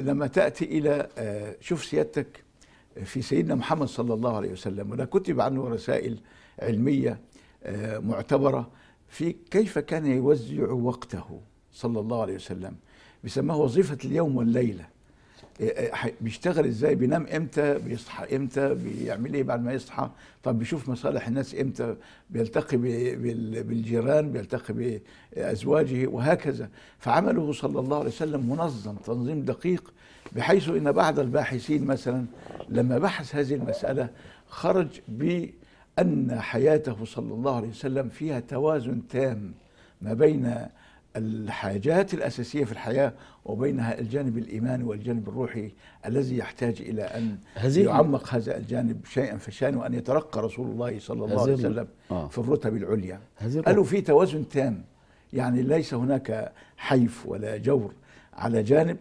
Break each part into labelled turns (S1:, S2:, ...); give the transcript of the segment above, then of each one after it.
S1: لما تأتي إلى آه، شوف سيادتك آه، في سيدنا محمد صلى الله عليه وسلم ولا كتب عنه رسائل علمية آه، معتبرة في كيف كان يوزع وقته صلى الله عليه وسلم بسماه وظيفة اليوم والليلة إيه، إيه، بيشتغل ازاي بينام امتى بيصحى امتى بيعمل ايه بعد ما يصحى طب بيشوف مصالح الناس امتى بيلتقي بالجيران بيلتقي بازواجه وهكذا فعمله صلى الله عليه وسلم منظم تنظيم دقيق بحيث ان بعض الباحثين مثلا لما بحث هذه المساله خرج بان حياته صلى الله عليه وسلم فيها توازن تام ما بين الحاجات الأساسية في الحياة وبينها الجانب الإيماني والجانب الروحي الذي يحتاج إلى أن يعمق هذا الجانب شيئا فشيئا وأن يترقى رسول الله صلى الله عليه وسلم آه. في الرتب العليا قالوا في توازن تام يعني ليس هناك حيف ولا جور على جانب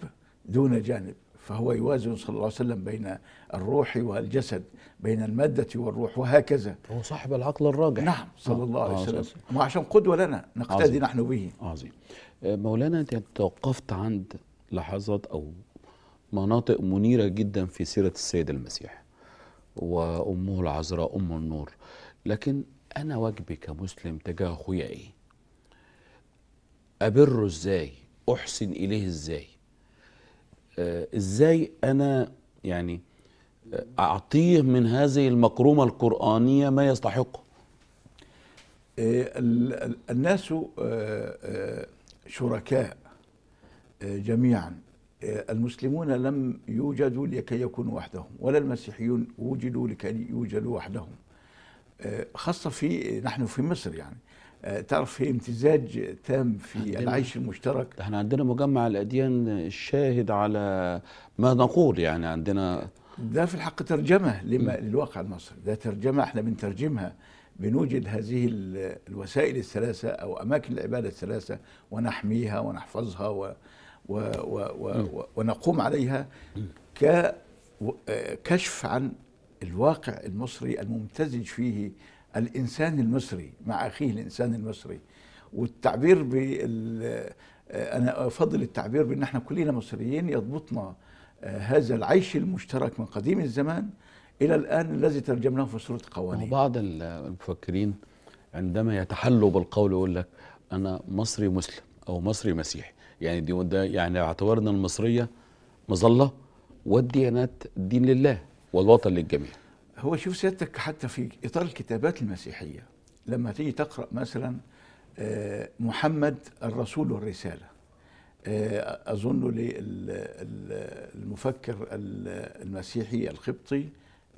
S1: دون جانب فهو يوازن صلى الله عليه وسلم بين الروح والجسد بين المادة والروح وهكذا هو صاحب العقل الراجح نعم صلى الله عليه آه، وسلم آه، ما عشان قدوة لنا نقتدي نحن به
S2: عظيم آه، مولانا أنت توقفت عند لحظات أو مناطق منيرة جدا في سيرة السيد المسيح وأمه العذراء أم النور لكن أنا واجبي كمسلم تجاه أخويا إيه؟ أبره إزاي؟ أحسن إليه إزاي؟ آه، ازاي انا يعني آه، اعطيه من هذه المقرومه القرانيه ما يستحقه آه، الناس
S1: شركاء جميعا المسلمون لم يوجدوا لكي يكونوا وحدهم ولا المسيحيون وجدوا لكي يوجدوا وحدهم خاصة في نحن في مصر يعني آه، تعرف في
S2: امتزاج تام في العيش المشترك احنا عندنا مجمع الاديان الشاهد على ما نقول يعني عندنا
S1: ده في الحق ترجمه لما للواقع المصري ده ترجمه احنا بنترجمها بنوجد هذه الوسائل الثلاثه او اماكن العباده الثلاثه ونحميها ونحفظها و و و و ونقوم عليها آه، كشف عن الواقع المصري الممتزج فيه الإنسان المصري مع أخيه الإنسان المصري والتعبير بال أنا أفضل التعبير بأن احنا كلنا مصريين يضبطنا آه، هذا العيش المشترك من قديم الزمان إلى الآن الذي ترجمناه
S2: في صوره قوانين بعض المفكرين عندما يتحلوا بالقول يقول لك أنا مصري مسلم أو مصري مسيحي يعني دي يعني اعتبرنا المصرية مظلة والديانات دين لله والوطن للجميع
S1: هو شوف سيادتك حتى في اطار الكتابات المسيحيه لما تيجي تقرا مثلا آه، محمد الرسول والرساله آه، اظن للمفكر المسيحي القبطي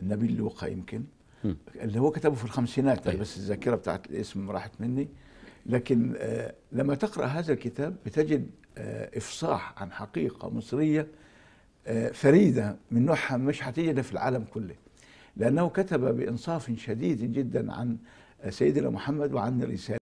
S1: نبيل لوقا يمكن اللي هو كتبه في الخمسينات أيوة. بس الذاكره بتاعت الاسم راحت مني لكن آه، لما تقرا هذا الكتاب بتجد افصاح عن حقيقه مصريه فريده من نوعها مش هتجدها في العالم كله لأنه كتب بإنصاف شديد جدا عن سيدنا محمد وعن الرسالة